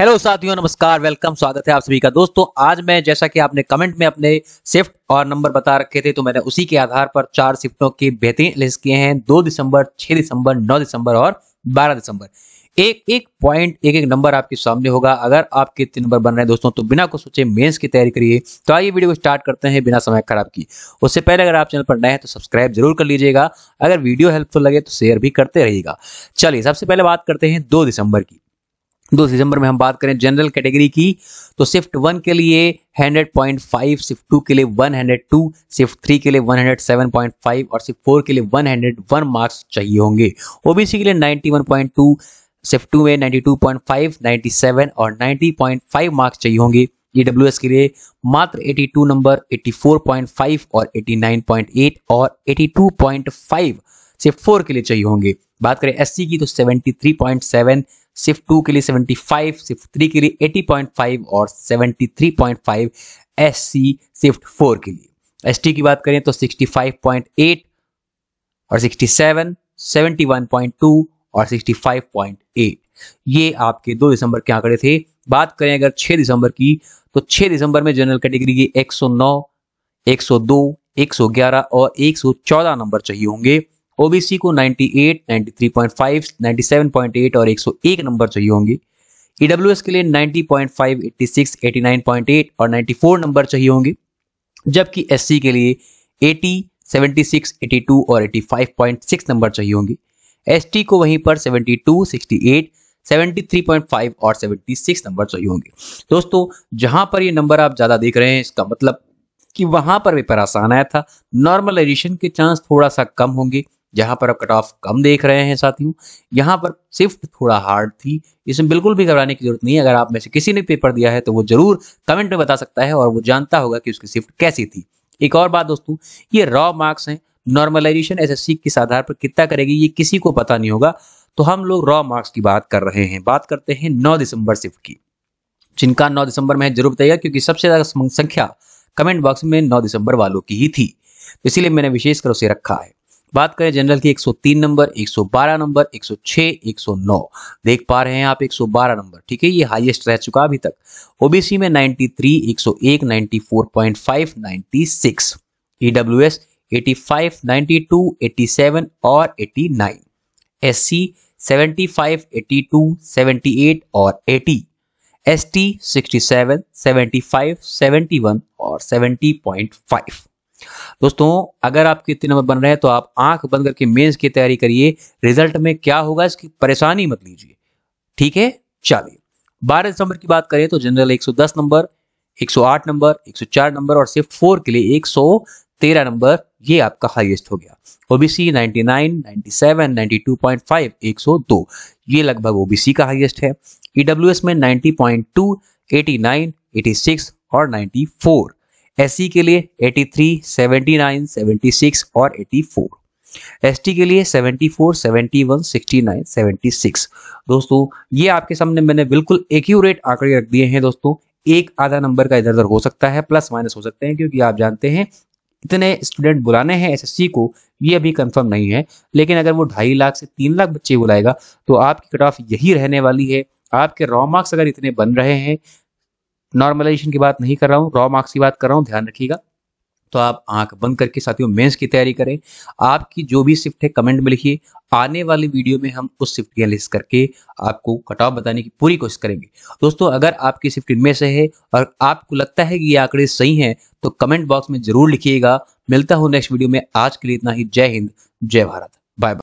hello साथियों नमस्कार welcome स्वागत है आप सभी का दोस्तों आज मैं जैसा कि आपने कमेंट में अपने शिफ्ट और नंबर बता रखे थे तो मैंने उसी के आधार पर चार शिफ्टों के बेहतरीन लिस्ट किए हैं दो दिसंबर छह दिसंबर नौ दिसंबर और बारह दिसंबर एक एक पॉइंट एक एक नंबर आपके सामने होगा अगर आपके तीन नंबर बन रहे हैं दोस्तों तो बिना कुछ सोचे मेंस की तैयारी करिए तो आइए वीडियो को स्टार्ट करते हैं बिना समय खराब की उससे पहले अगर आप चैनल पर नए हैं तो सब्सक्राइब जरूर कर लीजिएगा अगर वीडियो हेल्पफुल लगे तो शेयर भी करते रहिएगा चलिए सबसे पहले बात करते हैं दो दिसंबर की दो दिसंबर में हम बात करें जनरल कैटेगरी की तो शिफ्ट वन के लिए 100.5 शिफ्ट टू के लिए 102 शिफ्ट थ्री के लिए 107.5 और शिफ्ट फोर के लिए 101 मार्क्स चाहिए होंगे ओबीसी के लिए 91.2 शिफ्ट टू में 92.5 97 और 90.5 मार्क्स चाहिए होंगे ईडब्ल्यू e के लिए मात्र 82 नंबर 84.5 और 89.8 और 82.5 से फोर के लिए चाहिए होंगे बात करें एससी की तो 73.7 सिर्फ टू के लिए 75, सिर्फ थ्री के लिए 80.5 और 73.5 एससी शिफ्ट फोर के लिए एसटी की बात करें तो 65.8 और 67, 71.2 और 65.8 ये आपके 2 दिसंबर के आंकड़े थे बात करें अगर 6 दिसंबर की तो 6 दिसंबर में जनरल कैटेगरी के 109, 102, 111 और 114 नंबर चाहिए होंगे ओबीसी को 98, 93.5, 97.8 और 101 नंबर चाहिए होंगे ईडब्ल्यू e के लिए 90.5, 86, 89.8 और 94 नंबर चाहिए होंगे जबकि एस के लिए 80, 76, 82 और 85.6 नंबर चाहिए होंगे एस को वहीं पर 72, 68, 73.5 और 76 नंबर चाहिए होंगे दोस्तों जहां पर ये नंबर आप ज्यादा देख रहे हैं इसका मतलब कि वहां पर पेपर आसान आया था नॉर्मलाइजेशन के चांस थोड़ा सा कम होंगे जहां पर आप कट ऑफ कम देख रहे हैं साथियों यहां पर शिफ्ट थोड़ा हार्ड थी इसमें बिल्कुल भी घबराने की जरूरत नहीं है अगर आप में से किसी ने पेपर दिया है तो वो जरूर कमेंट में बता सकता है और वो जानता होगा कि उसकी शिफ्ट कैसी थी एक और बात दोस्तों ये रॉ मार्क्स हैं नॉर्मलाइजेशन एसएससी किस आधार पर कितना करेगी ये किसी को पता नहीं होगा तो हम लोग रॉ मार्क्स की बात कर रहे हैं बात करते हैं नौ दिसंबर शिफ्ट की जिनका नौ दिसंबर में जरूर बताइएगा क्योंकि सबसे ज्यादा संख्या कमेंट बॉक्स में नौ दिसंबर वालों की ही थी तो इसीलिए मैंने विशेषकर उसे रखा है बात करें जनरल की 103 नंबर 112 नंबर 106 109 देख पा रहे हैं आप 112 नंबर ठीक है ये हाईएस्ट रह चुका अभी तक ओबीसी में 93 101 94.5 96 ईडब्ल्यूएस 85 92 87 और 89 एससी 75 82 78 और 80 एसटी 67, 75, 71 और 70.5 दोस्तों अगर आपके इतने नंबर बन रहे हैं तो आप आंख बंद करके मेंस की तैयारी करिए रिजल्ट में क्या होगा इसकी परेशानी मत लीजिए ठीक है चलिए बारह दिसंबर की बात करें तो जनरल 110 नंबर 108 नंबर 104 नंबर और सिर्फ फोर के लिए 113 नंबर ये आपका हाईएस्ट हो गया ओबीसी 99, 97, 92.5, 102 ये लगभग ओबीसी का हाईएस्ट है ईडब्ल्यूएस e में 90.2, 89, 86 और 94 एस e के लिए 83, 79, 76 और 84 एस के लिए 74, 71, 69, 76 दोस्तों ये आपके सामने मैंने बिल्कुल एक्यूरेट आंकड़े रख दिए हैं दोस्तों एक आधा नंबर का इधर उधर हो सकता है प्लस माइनस हो सकते हैं क्योंकि आप जानते हैं इतने स्टूडेंट बुलाने हैं एसएससी को ये अभी कंफर्म नहीं है लेकिन अगर वो ढाई लाख से तीन लाख बच्चे बुलाएगा तो आपकी कट ऑफ यही रहने वाली है आपके रॉ मार्क्स अगर इतने बन रहे हैं नॉर्मलाइजेशन की बात नहीं कर रहा हूँ रॉ मार्क्स की बात कर रहा हूँ ध्यान रखिएगा तो आप आंख बंद करके साथियों मेंस की तैयारी करें आपकी जो भी शिफ्ट है कमेंट में लिखिए आने वाली वीडियो में हम उस शिफ्ट की एनालिसिस करके आपको कटाव बताने की पूरी कोशिश करेंगे दोस्तों अगर आपकी शिफ्ट इनमें से है और आपको लगता है कि ये आंकड़े सही हैं तो कमेंट बॉक्स में जरूर लिखिएगा मिलता हूँ नेक्स्ट वीडियो में आज के लिए इतना ही जय हिंद जय भारत बाय